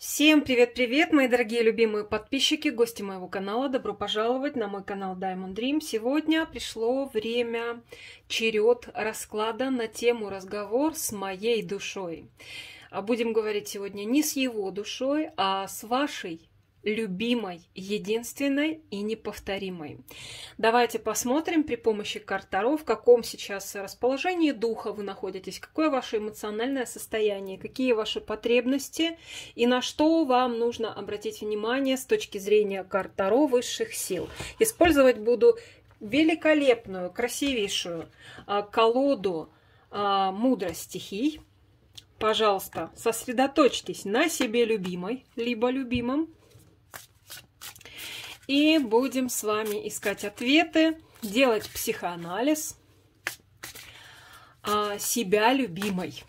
Всем привет-привет, мои дорогие любимые подписчики, гости моего канала. Добро пожаловать на мой канал Diamond Dream. Сегодня пришло время, черед расклада на тему разговор с моей душой. А Будем говорить сегодня не с его душой, а с вашей любимой, единственной и неповторимой. Давайте посмотрим при помощи карт Таро, в каком сейчас расположении духа вы находитесь, какое ваше эмоциональное состояние, какие ваши потребности и на что вам нужно обратить внимание с точки зрения карт Таро высших сил. Использовать буду великолепную, красивейшую а, колоду а, мудрость стихий. Пожалуйста, сосредоточьтесь на себе любимой, либо любимом, и будем с вами искать ответы, делать психоанализ а, себя любимой.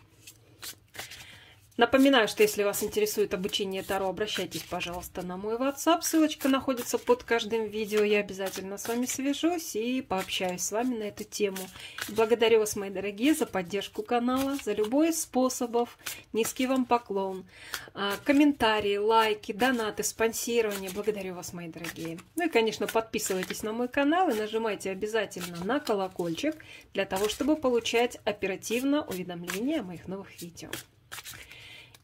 Напоминаю, что если вас интересует обучение Таро, обращайтесь, пожалуйста, на мой WhatsApp. Ссылочка находится под каждым видео. Я обязательно с вами свяжусь и пообщаюсь с вами на эту тему. Благодарю вас, мои дорогие, за поддержку канала, за любой из способов. Низкий вам поклон. А, комментарии, лайки, донаты, спонсирование. Благодарю вас, мои дорогие. Ну и, конечно, подписывайтесь на мой канал и нажимайте обязательно на колокольчик для того, чтобы получать оперативно уведомления о моих новых видео.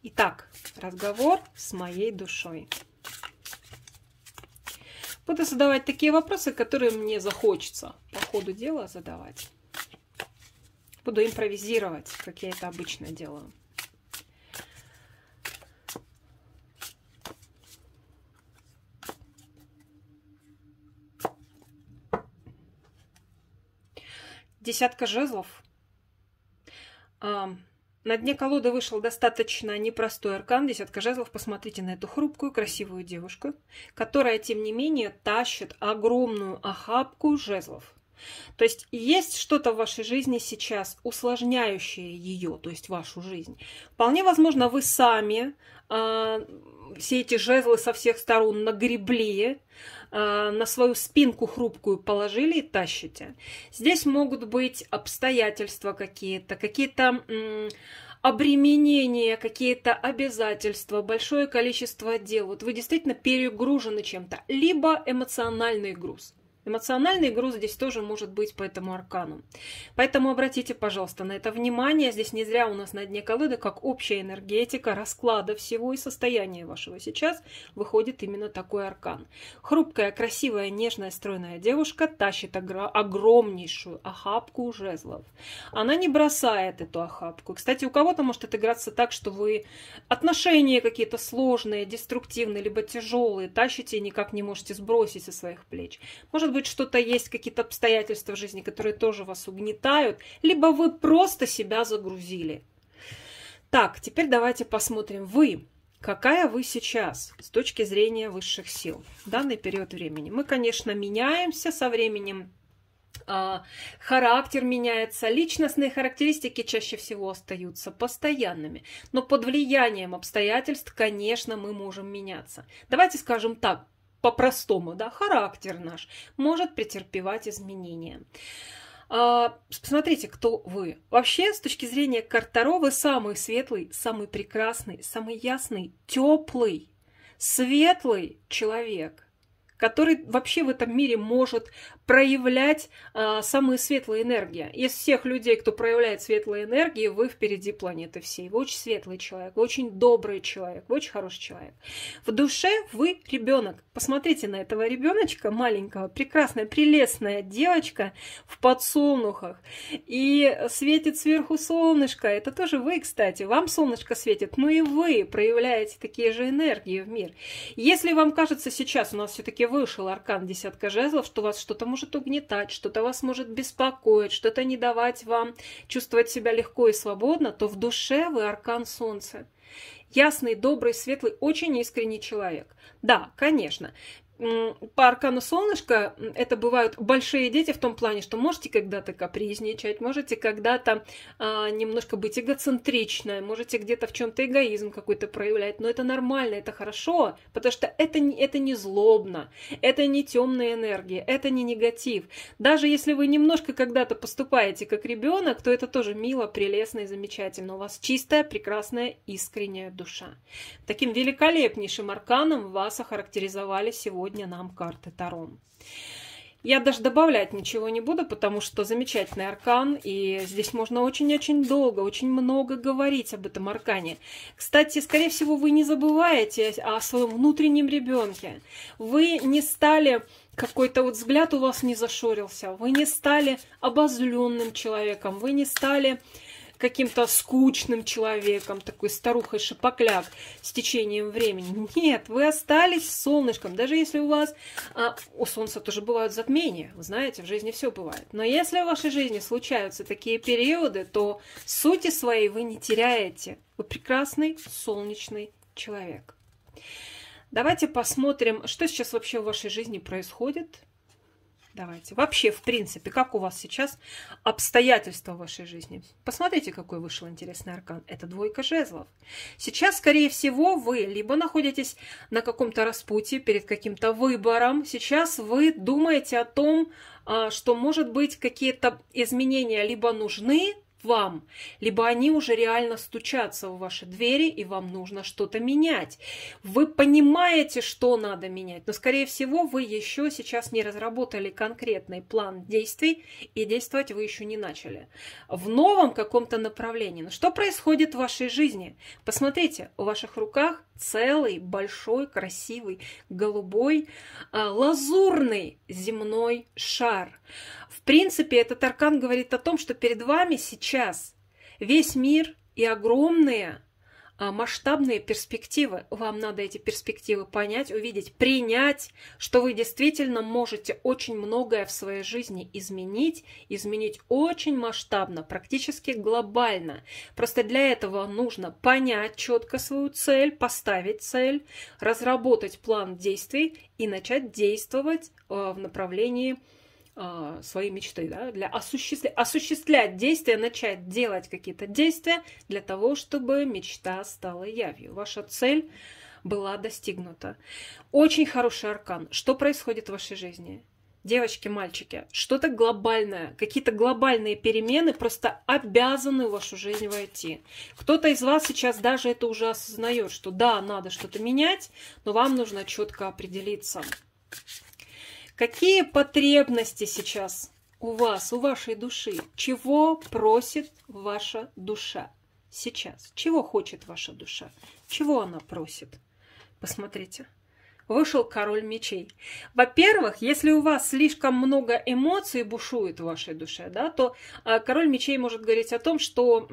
Итак, разговор с моей душой. Буду задавать такие вопросы, которые мне захочется по ходу дела задавать. Буду импровизировать, как я это обычно делаю. Десятка жезлов. На дне колоды вышел достаточно непростой аркан, десятка жезлов. Посмотрите на эту хрупкую, красивую девушку, которая, тем не менее, тащит огромную охапку жезлов. То есть есть что-то в вашей жизни сейчас, усложняющее ее, то есть вашу жизнь. Вполне возможно, вы сами э, все эти жезлы со всех сторон нагребли, э, на свою спинку хрупкую положили и тащите. Здесь могут быть обстоятельства какие-то, какие-то... обременения, какие-то обязательства, большое количество дел. Вот вы действительно перегружены чем-то, либо эмоциональный груз. Эмоциональный груз здесь тоже может быть по этому аркану. Поэтому обратите, пожалуйста, на это внимание. Здесь не зря у нас на дне колоды, как общая энергетика, расклада всего и состояния вашего сейчас, выходит именно такой аркан. Хрупкая, красивая, нежная, стройная девушка тащит огромнейшую охапку жезлов. Она не бросает эту охапку. Кстати, у кого-то может отыграться так, что вы отношения какие-то сложные, деструктивные, либо тяжелые, тащите и никак не можете сбросить со своих плеч. Может быть, быть, что-то есть, какие-то обстоятельства в жизни, которые тоже вас угнетают, либо вы просто себя загрузили. Так, теперь давайте посмотрим вы. Какая вы сейчас с точки зрения высших сил в данный период времени? Мы, конечно, меняемся со временем, а, характер меняется, личностные характеристики чаще всего остаются постоянными, но под влиянием обстоятельств, конечно, мы можем меняться. Давайте скажем так, по-простому, да, характер наш может претерпевать изменения. А, посмотрите, кто вы. Вообще, с точки зрения Картаро, вы самый светлый, самый прекрасный, самый ясный, теплый, светлый человек который вообще в этом мире может проявлять э, самые светлые энергии. Из всех людей, кто проявляет светлые энергии, вы впереди планеты всей. Вы очень светлый человек, вы очень добрый человек, вы очень хороший человек. В душе вы ребенок. Посмотрите на этого ребеночка маленького, прекрасная, прелестная девочка в подсолнухах. И светит сверху солнышко. Это тоже вы, кстати. Вам солнышко светит, но ну и вы проявляете такие же энергии в мир. Если вам кажется сейчас, у нас все-таки Вышел аркан десятка жезлов, что вас что-то может угнетать, что-то вас может беспокоить, что-то не давать вам чувствовать себя легко и свободно, то в душе вы аркан солнца. Ясный, добрый, светлый, очень искренний человек. Да, конечно, по аркану солнышко это бывают большие дети в том плане, что можете когда-то капризничать, можете когда-то э, немножко быть эгоцентричной, можете где-то в чем-то эгоизм какой-то проявлять, но это нормально, это хорошо, потому что это не, это не злобно, это не темная энергия, это не негатив. Даже если вы немножко когда-то поступаете как ребенок, то это тоже мило, прелестно и замечательно. У вас чистая, прекрасная, искренняя душа. Таким великолепнейшим арканом вас охарактеризовали сегодня сегодня нам карты Таро. Я даже добавлять ничего не буду, потому что замечательный аркан, и здесь можно очень-очень долго, очень много говорить об этом аркане. Кстати, скорее всего, вы не забываете о своем внутреннем ребенке. Вы не стали какой-то вот взгляд у вас не зашорился, вы не стали обозленным человеком, вы не стали каким-то скучным человеком, такой старухой-шипокляк с течением времени. Нет, вы остались солнышком, даже если у вас... А, у солнца тоже бывают затмения, вы знаете, в жизни все бывает. Но если в вашей жизни случаются такие периоды, то сути своей вы не теряете. Вы прекрасный солнечный человек. Давайте посмотрим, что сейчас вообще в вашей жизни происходит, Давайте. Вообще, в принципе, как у вас сейчас обстоятельства в вашей жизни? Посмотрите, какой вышел интересный аркан. Это двойка жезлов. Сейчас, скорее всего, вы либо находитесь на каком-то распутье, перед каким-то выбором. Сейчас вы думаете о том, а, что, может быть, какие-то изменения либо нужны, вам, либо они уже реально стучатся в ваши двери, и вам нужно что-то менять. Вы понимаете, что надо менять, но, скорее всего, вы еще сейчас не разработали конкретный план действий, и действовать вы еще не начали. В новом каком-то направлении. Но что происходит в вашей жизни? Посмотрите, в ваших руках целый, большой, красивый, голубой, а, лазурный земной шар. В принципе, этот аркан говорит о том, что перед вами сейчас сейчас. Весь мир и огромные а, масштабные перспективы. Вам надо эти перспективы понять, увидеть, принять, что вы действительно можете очень многое в своей жизни изменить, изменить очень масштабно, практически глобально. Просто для этого нужно понять четко свою цель, поставить цель, разработать план действий и начать действовать а, в направлении э, свои мечты, да, для осуществля... осуществлять действия, начать делать какие-то действия для того, чтобы мечта стала явью. Ваша цель была достигнута. Очень хороший аркан. Что происходит в вашей жизни? Девочки, мальчики, что-то глобальное, какие-то глобальные перемены просто обязаны в вашу жизнь войти. Кто-то из вас сейчас даже это уже осознает, что да, надо что-то менять, но вам нужно четко определиться. Какие потребности сейчас у вас, у вашей души? Чего просит ваша душа сейчас? Чего хочет ваша душа? Чего она просит? Посмотрите вышел король мечей. Во-первых, если у вас слишком много эмоций бушует в вашей душе, да, то а, король мечей может говорить о том, что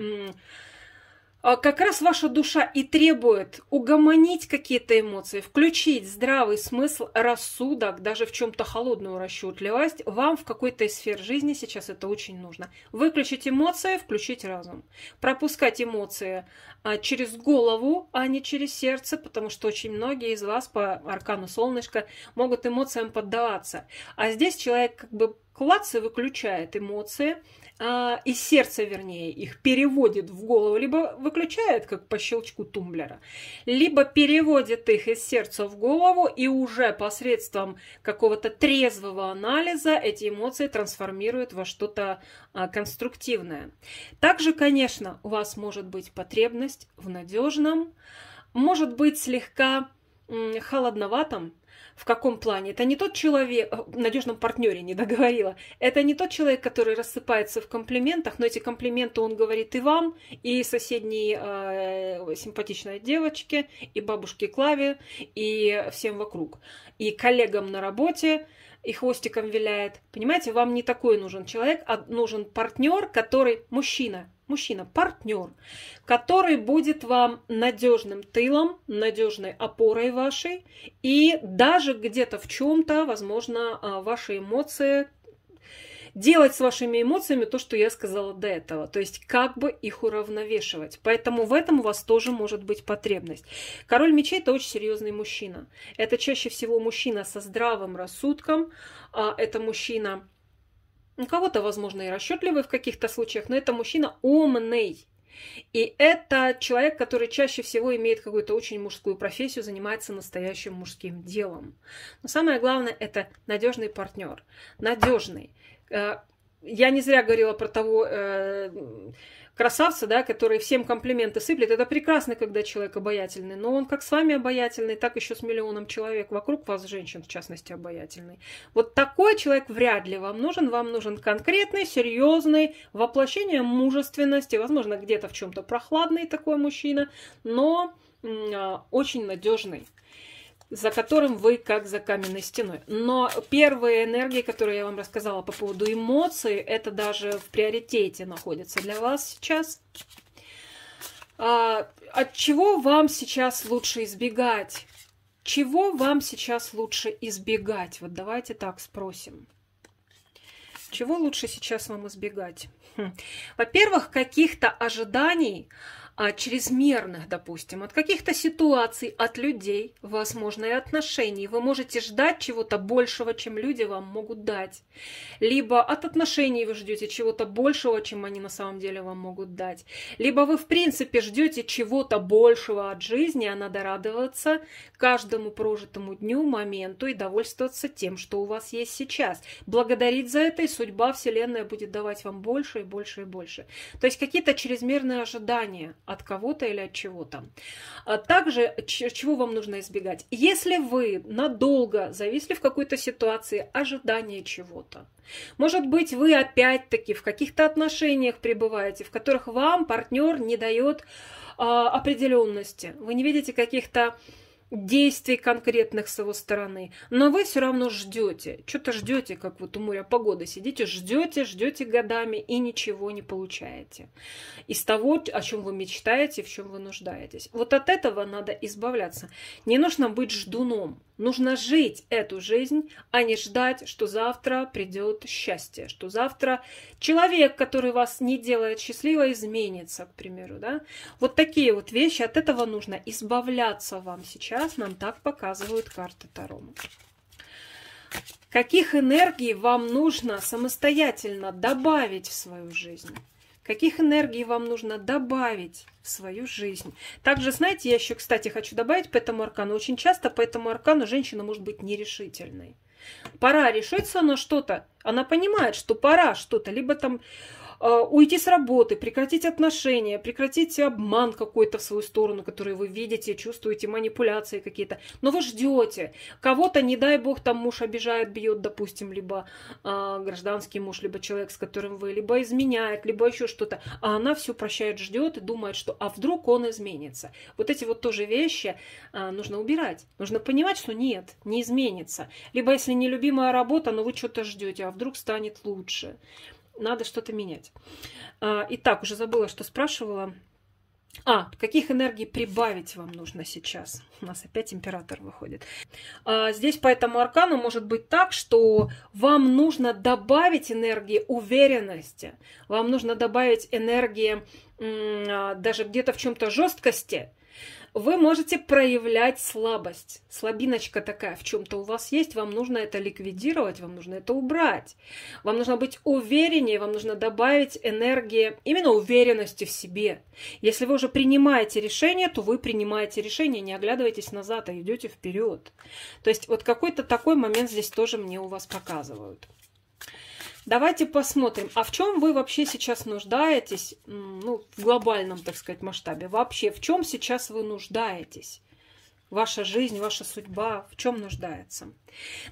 а, как раз ваша душа и требует угомонить какие-то эмоции, включить здравый смысл, рассудок, даже в чем-то холодную расчетливость. Вам в какой-то из сфер жизни сейчас это очень нужно. Выключить эмоции, включить разум. Пропускать эмоции а, через голову, а не через сердце, потому что очень многие из вас по аркану солнышка могут эмоциям поддаваться. А здесь человек как бы клац и выключает эмоции, э, и сердце, вернее, их переводит в голову, либо выключает, как по щелчку тумблера, либо переводит их из сердца в голову, и уже посредством какого-то трезвого анализа эти эмоции трансформирует во что-то э, конструктивное. Также, конечно, у вас может быть потребность в надежном, может быть слегка холодноватом, в каком плане? Это не тот человек, в э, надежном партнере не договорила, это не тот человек, который рассыпается в комплиментах, но эти комплименты он говорит и вам, и соседней э, симпатичной девочке, и бабушке Клаве, и всем вокруг, и коллегам на работе, и хвостиком виляет. Понимаете, вам не такой нужен человек, а нужен партнер, который мужчина, мужчина, партнер, который будет вам надежным тылом, надежной опорой вашей, и даже где-то в чем-то, возможно, а, ваши эмоции делать с вашими эмоциями то, что я сказала до этого. То есть как бы их уравновешивать. Поэтому в этом у вас тоже может быть потребность. Король мечей – это очень серьезный мужчина. Это чаще всего мужчина со здравым рассудком. А, это мужчина у кого-то, возможно, и расчетливый в каких-то случаях, но это мужчина умный. И это человек, который чаще всего имеет какую-то очень мужскую профессию, занимается настоящим мужским делом. Но самое главное – это надежный партнер. Надежный э, я не зря говорила про того э, красавца, да, который всем комплименты сыплет. Это прекрасно, когда человек обаятельный, но он как с вами обаятельный, так еще с миллионом человек вокруг вас, женщин в частности, обаятельный. Вот такой человек вряд ли вам нужен. Вам нужен конкретный, серьезный, воплощение мужественности, возможно, где-то в чем-то прохладный такой мужчина, но э, очень надежный за которым вы как за каменной стеной. Но первые энергии, которые я вам рассказала по поводу эмоций, это даже в приоритете находится для вас сейчас. А, от чего вам сейчас лучше избегать? Чего вам сейчас лучше избегать? Вот давайте так спросим. Чего лучше сейчас вам избегать? Хм. Во-первых, каких-то ожиданий, а, чрезмерных, допустим, от каких-то ситуаций, от людей, возможно, и отношений. Вы можете ждать чего-то большего, чем люди вам могут дать. Либо от отношений вы ждете чего-то большего, чем они на самом деле вам могут дать. Либо вы, в принципе, ждете чего-то большего от жизни, а надо радоваться каждому прожитому дню, моменту и довольствоваться тем, что у вас есть сейчас. Благодарить за это, и судьба Вселенная будет давать вам больше и больше и больше. То есть какие-то чрезмерные ожидания – от кого-то или от чего-то. А также, чего вам нужно избегать? Если вы надолго зависли в какой-то ситуации ожидания чего-то, может быть, вы опять-таки в каких-то отношениях пребываете, в которых вам партнер не дает а, определенности, вы не видите каких-то действий конкретных с его стороны, но вы все равно ждете, что-то ждете, как вот у моря погода сидите, ждете, ждете годами и ничего не получаете из того, о чем вы мечтаете, в чем вы нуждаетесь. Вот от этого надо избавляться. Не нужно быть ждуном. Нужно жить эту жизнь, а не ждать, что завтра придет счастье, что завтра человек, который вас не делает счастливо, изменится, к примеру. Да? Вот такие вот вещи, от этого нужно избавляться вам сейчас, нам так показывают карты Таро. Каких энергий вам нужно самостоятельно добавить в свою жизнь? каких энергий вам нужно добавить в свою жизнь. Также, знаете, я еще, кстати, хочу добавить по этому аркану. Очень часто по этому аркану женщина может быть нерешительной. Пора решиться на что-то. Она понимает, что пора что-то. Либо там Э, уйти с работы, прекратить отношения, прекратить обман какой-то в свою сторону, который вы видите, чувствуете, манипуляции какие-то. Но вы ждете. Кого-то, не дай бог, там муж обижает, бьет, допустим, либо э, гражданский муж, либо человек, с которым вы, либо изменяет, либо еще что-то. А она все прощает, ждет и думает, что а вдруг он изменится. Вот эти вот тоже вещи э, нужно убирать. Нужно понимать, что нет, не изменится. Либо если нелюбимая работа, но вы что-то ждете, а вдруг станет лучше надо что-то менять. А, Итак, уже забыла, что спрашивала. А, каких энергий прибавить вам нужно сейчас? У нас опять император выходит. А, здесь по этому аркану может быть так, что вам нужно добавить энергии уверенности, вам нужно добавить энергии а, даже где-то в чем-то жесткости, вы можете проявлять слабость. Слабиночка такая в чем-то у вас есть, вам нужно это ликвидировать, вам нужно это убрать. Вам нужно быть увереннее, вам нужно добавить энергии, именно уверенности в себе. Если вы уже принимаете решение, то вы принимаете решение, не оглядывайтесь назад, а идете вперед. То есть вот какой-то такой момент здесь тоже мне у вас показывают. Давайте посмотрим, а в чем вы вообще сейчас нуждаетесь, ну, в глобальном, так сказать, масштабе? Вообще, в чем сейчас вы нуждаетесь? ваша жизнь, ваша судьба в чем нуждается.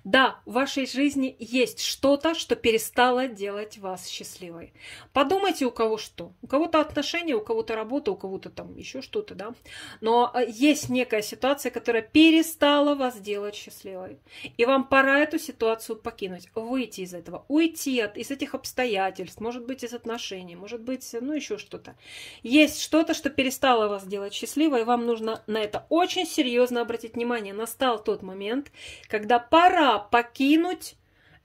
Да, в вашей жизни есть что-то, что перестало делать вас счастливой. Подумайте, у кого что. У кого-то отношения, у кого-то работа, у кого-то там еще что-то, да. Но э, есть некая ситуация, которая перестала вас делать счастливой. И вам пора эту ситуацию покинуть, выйти из этого, уйти от, из этих обстоятельств, может быть, из отношений, может быть, э, ну еще что-то. Есть что-то, что перестало вас делать счастливой, и вам нужно на это очень серьезно серьезно обратить внимание, настал тот момент, когда пора покинуть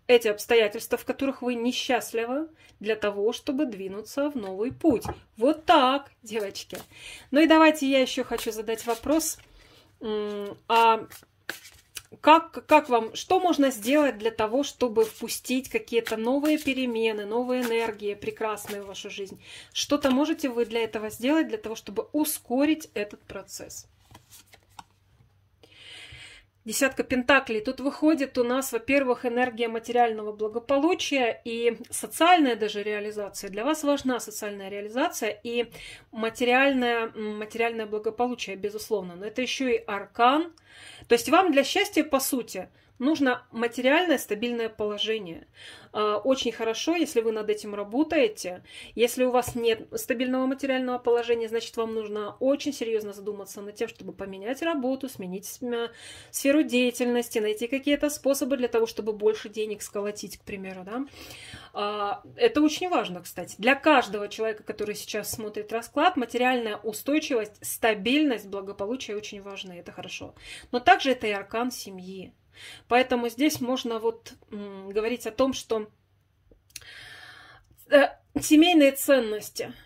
эти обстоятельства, в которых вы несчастливы, для того, чтобы двинуться в новый путь. Вот так, девочки. Ну и давайте я еще хочу задать вопрос. А как, как вам, что можно сделать для того, чтобы впустить какие-то новые перемены, новые энергии прекрасные в вашу жизнь? Что-то можете вы для этого сделать, для того, чтобы ускорить этот процесс? Десятка пентаклей. Тут выходит у нас, во-первых, энергия материального благополучия и социальная даже реализация. Для вас важна социальная реализация и материальное, материальное благополучие, безусловно. Но это еще и аркан. То есть вам для счастья, по сути, Нужно материальное стабильное положение. А, очень хорошо, если вы над этим работаете. Если у вас нет стабильного материального положения, значит, вам нужно очень серьезно задуматься над тем, чтобы поменять работу, сменить сферу деятельности, найти какие-то способы для того, чтобы больше денег сколотить, к примеру. Да? А, это очень важно, кстати. Для каждого человека, который сейчас смотрит расклад, материальная устойчивость, стабильность, благополучие очень важны. Это хорошо. Но также это и аркан семьи. Поэтому здесь можно вот говорить о том, что э, семейные ценности –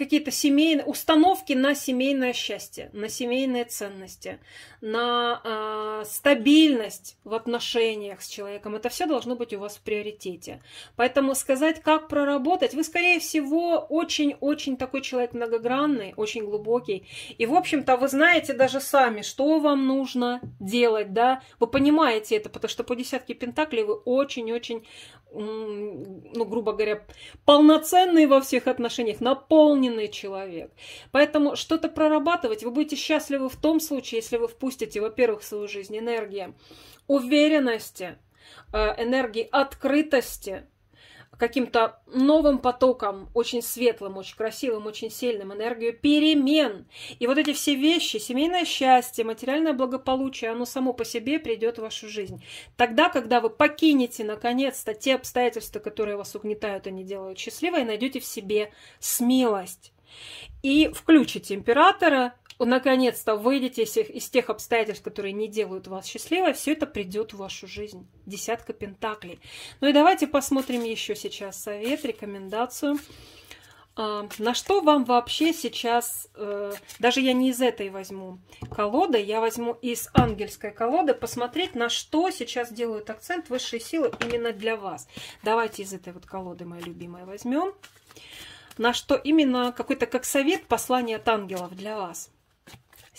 какие-то семейные установки на семейное счастье, на семейные ценности, на э, стабильность в отношениях с человеком. Это все должно быть у вас в приоритете. Поэтому сказать, как проработать, вы, скорее всего, очень-очень такой человек многогранный, очень глубокий. И, в общем-то, вы знаете даже сами, что вам нужно делать, да, вы понимаете это, потому что по десятке пентаклей вы очень-очень ну, грубо говоря, полноценный во всех отношениях, наполненный человек. Поэтому что-то прорабатывать, вы будете счастливы в том случае, если вы впустите, во-первых, в свою жизнь энергию уверенности, э, энергии открытости, каким-то новым потоком, очень светлым, очень красивым, очень сильным, энергию перемен. И вот эти все вещи, семейное счастье, материальное благополучие, оно само по себе придет в вашу жизнь. Тогда, когда вы покинете, наконец-то, те обстоятельства, которые вас угнетают и не делают счастливой, найдете в себе смелость. И включите императора наконец-то выйдете из тех обстоятельств, которые не делают вас счастливой, все это придет в вашу жизнь. Десятка пентаклей. Ну и давайте посмотрим еще сейчас совет, рекомендацию. А, на что вам вообще сейчас, э, даже я не из этой возьму колоды, я возьму из ангельской колоды, посмотреть, на что сейчас делают акцент высшие силы именно для вас. Давайте из этой вот колоды, моя любимая, возьмем. На что именно какой-то как совет, послание от ангелов для вас.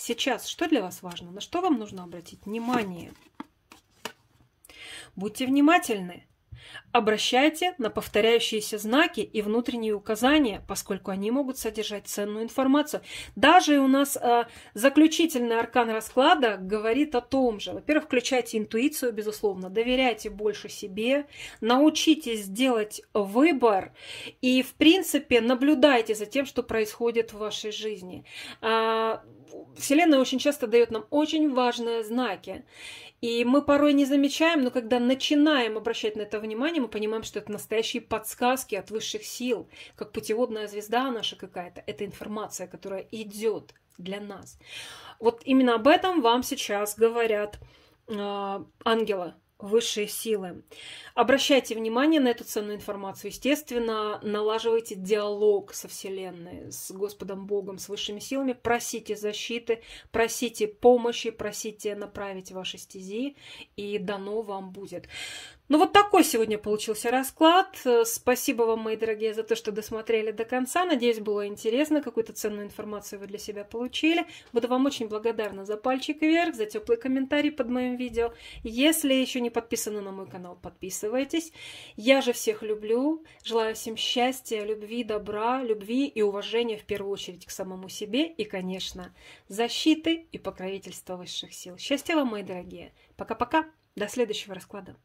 Сейчас что для вас важно? На что вам нужно обратить внимание? Будьте внимательны. Обращайте на повторяющиеся знаки и внутренние указания, поскольку они могут содержать ценную информацию. Даже у нас э, заключительный аркан расклада говорит о том же. Во-первых, включайте интуицию, безусловно, доверяйте больше себе, научитесь делать выбор и, в принципе, наблюдайте за тем, что происходит в вашей жизни. Э, Вселенная очень часто дает нам очень важные знаки, и мы порой не замечаем, но когда начинаем обращать на это внимание, понимания мы понимаем, что это настоящие подсказки от высших сил, как путеводная звезда наша какая-то. Это информация, которая идет для нас. Вот именно об этом вам сейчас говорят э, ангелы, высшие силы. Обращайте внимание на эту ценную информацию. Естественно, налаживайте диалог со Вселенной, с Господом Богом, с высшими силами. Просите защиты, просите помощи, просите направить ваши стези, и дано вам будет. Ну вот такой сегодня получился расклад. Спасибо вам, мои дорогие, за то, что досмотрели до конца. Надеюсь, было интересно, какую-то ценную информацию вы для себя получили. Буду вам очень благодарна за пальчик вверх, за теплый комментарий под моим видео. Если еще не подписаны на мой канал, подписывайтесь. Я же всех люблю. Желаю всем счастья, любви, добра, любви и уважения в первую очередь к самому себе и, конечно, защиты и покровительства высших сил. Счастья вам, мои дорогие. Пока-пока. До следующего расклада.